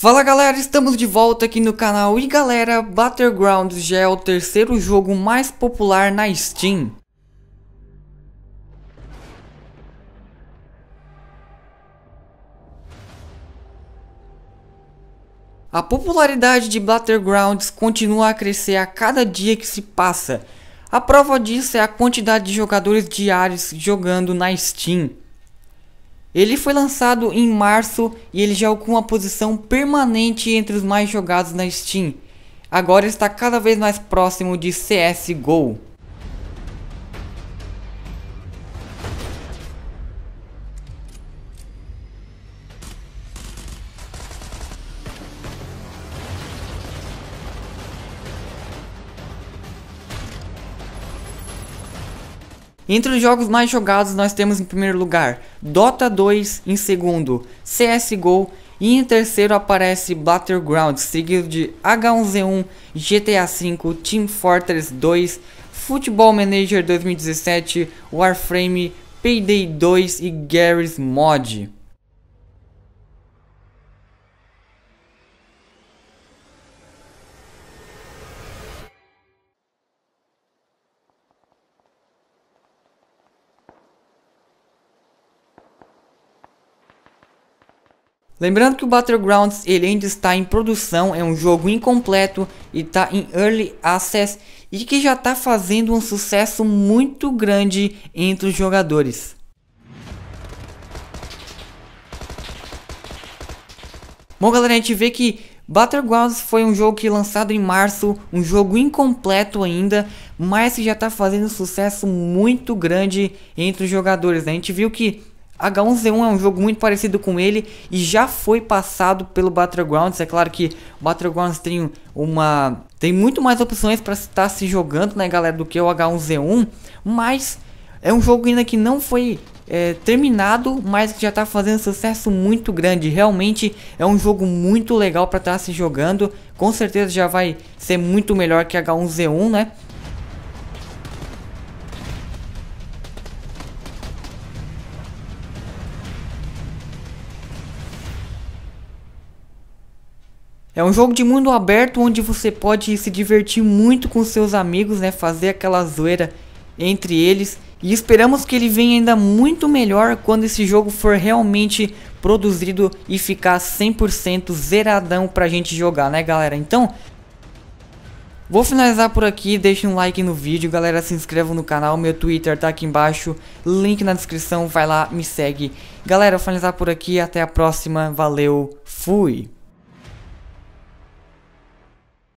Fala galera, estamos de volta aqui no canal e galera, Battlegrounds já é o terceiro jogo mais popular na Steam. A popularidade de Battlegrounds continua a crescer a cada dia que se passa. A prova disso é a quantidade de jogadores diários jogando na Steam. Ele foi lançado em março e ele já ocupa uma posição permanente entre os mais jogados na Steam. Agora está cada vez mais próximo de CSGO. Entre os jogos mais jogados, nós temos em primeiro lugar Dota 2, em segundo CSGO e em terceiro aparece Battlegrounds, seguido de H1Z1, GTA V, Team Fortress 2, Football Manager 2017, Warframe, Payday 2 e Garry's Mod. Lembrando que o Battlegrounds ele ainda está em produção, é um jogo incompleto e está em Early Access e que já está fazendo um sucesso muito grande entre os jogadores. Bom galera, a gente vê que Battlegrounds foi um jogo que lançado em março, um jogo incompleto ainda, mas que já está fazendo um sucesso muito grande entre os jogadores. Né? A gente viu que H1Z1 é um jogo muito parecido com ele e já foi passado pelo Battlegrounds. É claro que o Battlegrounds tem uma tem muito mais opções para estar tá se jogando, né, galera, do que o H1Z1, mas é um jogo ainda que não foi é, terminado, mas que já está fazendo sucesso muito grande. Realmente é um jogo muito legal para estar tá se jogando. Com certeza já vai ser muito melhor que H1Z1, né? É um jogo de mundo aberto onde você pode se divertir muito com seus amigos, né? Fazer aquela zoeira entre eles. E esperamos que ele venha ainda muito melhor quando esse jogo for realmente produzido e ficar 100% zeradão pra gente jogar, né galera? Então, Vou finalizar por aqui, deixe um like no vídeo, galera, se inscreva no canal, meu Twitter tá aqui embaixo, link na descrição, vai lá, me segue. Galera, vou finalizar por aqui, até a próxima, valeu, fui!